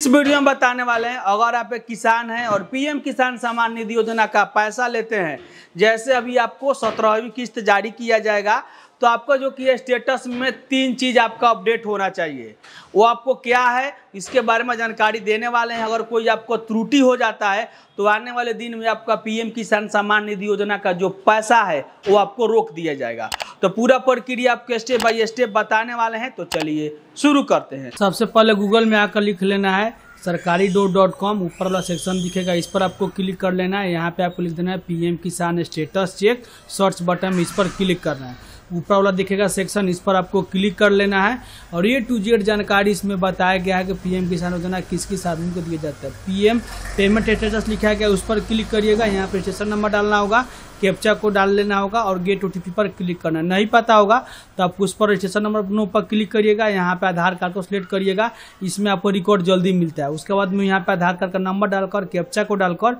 इस वीडियो में बताने वाले हैं अगर आप एक किसान हैं और पीएम किसान सम्मान निधि योजना का पैसा लेते हैं जैसे अभी आपको सत्रहवीं किस्त जारी किया जाएगा तो आपका जो कि स्टेटस में तीन चीज़ आपका अपडेट होना चाहिए वो आपको क्या है इसके बारे में जानकारी देने वाले हैं अगर कोई आपको त्रुटि हो जाता है तो आने वाले दिन में आपका पीएम किसान सम्मान निधि योजना का जो पैसा है वो आपको रोक दिया जाएगा तो पूरा प्रक्रिया आपको स्टेप बाय स्टेप बताने वाले हैं तो चलिए शुरू करते हैं सबसे पहले गूगल में आकर लिख लेना है सरकारी डोर डॉट कॉम ऊपर वाला सेक्शन दिखेगा इस पर आपको क्लिक कर लेना है यहाँ पे आपको लिख देना है पीएम किसान स्टेटस चेक सर्च बटन इस पर क्लिक करना है ऊपर वाला दिखेगा सेक्शन इस पर आपको क्लिक कर लेना है और ये टू जेड जानकारी इसमें बताया गया है कि पीएम किसान योजना किस किस आदमी को दिया जाता है पीएम पेमेंट स्टेटस लिखा गया उस पर क्लिक करिएगा यहाँ पर स्टेशन नंबर डालना होगा कैप्चा को डाल लेना होगा और गेट ओ पर क्लिक करना नहीं पता होगा तो आप उस पर रजिस्ट्रेशन नंबर नो पर क्लिक करिएगा यहाँ पर आधार कार्ड को सिलेक्ट करिएगा इसमें आपको रिकॉर्ड जल्दी मिलता है उसके बाद में यहाँ पर आधार कार्ड का नंबर डालकर कैप्चा को डालकर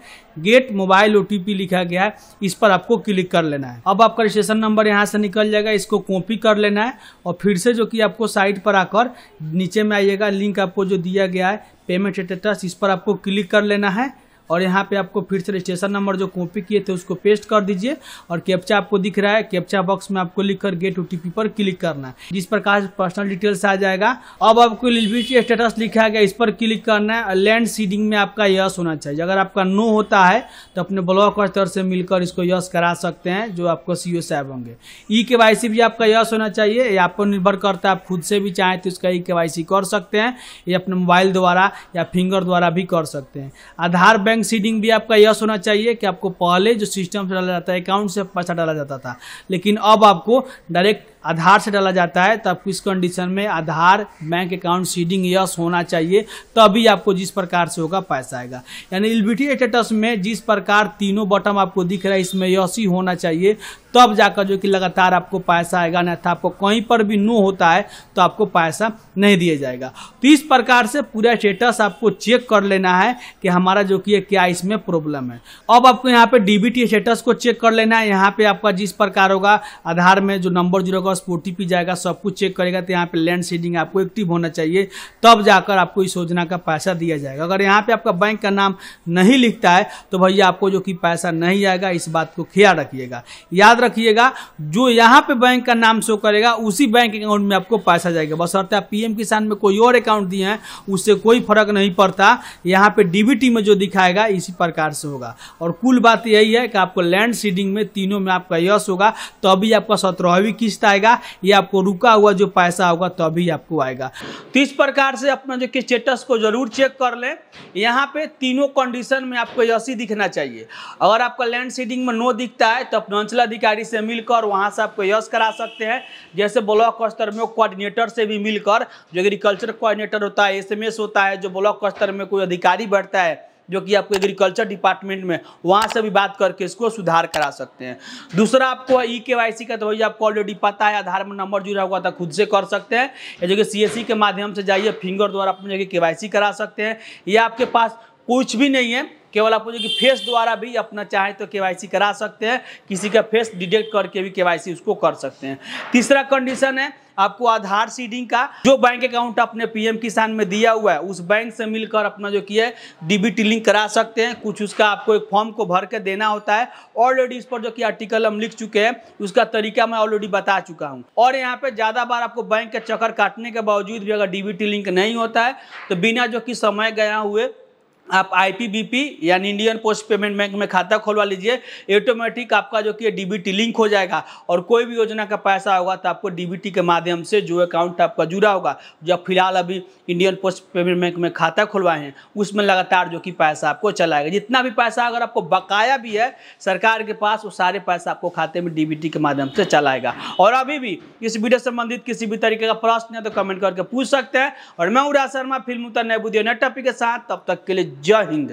गेट मोबाइल ओ लिखा गया है इस पर आपको क्लिक कर लेना है अब आपका रजिस्ट्रेशन नंबर यहाँ से निकल जाएगा इसको कॉपी कर लेना है और फिर से जो कि आपको साइट पर आकर नीचे में आइएगा लिंक आपको जो दिया गया है पेमेंट स्टेटस इस पर आपको क्लिक कर लेना है और यहाँ पे आपको फिर से रजिस्ट्रेशन नंबर जो कॉपी किए थे उसको पेस्ट कर दीजिए और कैप्चा आपको दिख रहा है कैप्चा बॉक्स में आपको लिखकर गेट ओटीपी पर क्लिक करना है जिस प्रकार पर्सनल डिटेल्स आ जाएगा अब आपको एलिजिबिलिटी स्टेटस लिखा गया इस पर क्लिक करना है लैंड सीडिंग में आपका यस होना चाहिए अगर आपका नो होता है तो अपने ब्लॉक स्तर से मिलकर इसको यस करा सकते हैं जो आपको सी ओ साहब होंगे ई के वाई सी भी आपका यस होना चाहिए या आप पर निर्भर करता है आप खुद से भी चाहें तो इसका ई के वाई सी कर सकते हैं या अपने मोबाइल द्वारा या फिंगर द्वारा भी कर सकते हैं आधार बैंक बैंक सीडिंग भी आपका यस होना चाहिए कि आपको पहले जो सिस्टम से डाला जाता है अकाउंट से पैसा अच्छा डाला जाता था लेकिन अब आपको डायरेक्ट आधार से डाला जाता है तब तो किस कंडीशन में Aadhaar bank account seeding yes होना चाहिए तभी आपको जिस प्रकार से होगा पैसा आएगा यानी इलिबिटी स्टेटस में जिस प्रकार तीनों बटम आपको दिख रहा है इसमें यस ही होना चाहिए तब जाकर जो कि लगातार आपको पैसा आएगा अन्यथा आपको कहीं पर भी नो होता है तो आपको पैसा नहीं दिया जाएगा तो इस प्रकार से पूरा स्टेटस आपको चेक कर लेना है कि हमारा जो कि क्या इसमें प्रॉब्लम है अब आपको यहाँ पे डीबीटी स्टेटस को चेक कर लेना है यहाँ पे आपका जिस प्रकार होगा आधार में जो नंबर जीरो का पास ओ जाएगा सब कुछ चेक करेगा तो यहाँ पे लैंड सीडिंग आपको एक्टिव होना चाहिए तब जाकर आपको इस योजना का पैसा दिया जाएगा अगर यहाँ पे आपका बैंक का नाम नहीं लिखता है तो भैया आपको जो कि पैसा नहीं जाएगा इस बात को ख्याल रखिएगा याद रखिएगा जो यहाँ पे बैंक का नाम शो करेगा उसी बैंक अकाउंट में आपको पैसा जाएगा बस अर्थ आप पीएम किसान में कोई और अकाउंट दिए हैं उससे कोई फर्क नहीं पड़ता यहाँ पे डीबीटी में जो दिखाएगा इसी प्रकार से होगा और कुल बात यही है कि आपको लैंड सीडिंग में तीनों में आपका यश होगा तो आपका सत्रहवीं किस्त आएगा आएगा ये आपको रुका हुआ जो पैसा होगा तभी तो आपको आएगा तो इस प्रकार से अपना जो कि स्टेटस को जरूर चेक कर लें यहाँ पे तीनों कंडीशन में आपको यसी दिखना चाहिए अगर आपका लैंड सीडिंग में नो दिखता है तो अपने अंचलाधिकारी से मिलकर वहाँ से आपको यश करा सकते हैं जैसे ब्लॉक स्तर में कोऑर्डिनेटर से भी मिलकर जो एग्रीकल्चर कोऑर्डिनेटर होता है एस होता है जो ब्लॉक स्तर में कोई अधिकारी बैठता है जो कि आपको एग्रीकल्चर डिपार्टमेंट में वहाँ से भी बात करके इसको सुधार करा सकते हैं दूसरा आपको ई के वाई सी का तो भैया आपको ऑलरेडी पता है आधार में नंबर जुड़ा हुआ था खुद से कर सकते हैं या जो कि सी e के माध्यम से जाइए फिंगर द्वारा अपने जगह के वाई सी करा सकते हैं या आपके पास कुछ भी नहीं है केवल आपको जो कि फेस द्वारा भी अपना चाहे तो केवाईसी करा सकते हैं किसी का फेस डिटेक्ट करके भी केवाईसी उसको कर सकते हैं तीसरा कंडीशन है आपको आधार सीडिंग का जो बैंक अकाउंट आपने पीएम किसान में दिया हुआ है उस बैंक से मिलकर अपना जो किया है डीबीटी लिंक करा सकते हैं कुछ उसका आपको एक फॉर्म को भर के देना होता है ऑलरेडी इस पर जो कि आर्टिकल हम लिख चुके हैं उसका तरीका मैं ऑलरेडी बता चुका हूँ और यहाँ पे ज़्यादा बार आपको बैंक के चक्कर काटने के बावजूद भी अगर डी लिंक नहीं होता है तो बिना जो कि समय गया हुए आप आई यानी इंडियन पोस्ट पेमेंट बैंक में खाता खोलवा लीजिए ऑटोमेटिक आपका जो कि डीबीटी लिंक हो जाएगा और कोई भी योजना का पैसा होगा तो आपको डीबीटी के माध्यम से जो अकाउंट आपका जुड़ा होगा जो फिलहाल अभी इंडियन पोस्ट पेमेंट बैंक में खाता खुलवाए हैं उसमें लगातार जो कि पैसा आपको चलाएगा जितना भी पैसा अगर आपको बकाया भी है सरकार के पास वो सारे पैसा आपको खाते में डी के माध्यम से चलाएगा और अभी भी इस वीडियो संबंधित किसी भी तरीके का प्रश्न है तो कमेंट करके पूछ सकते हैं और मैं उड़ा शर्मा फिल्म उतर नए बुद्धि नए टॉपिक के साथ तब तक के लिए जय हिंद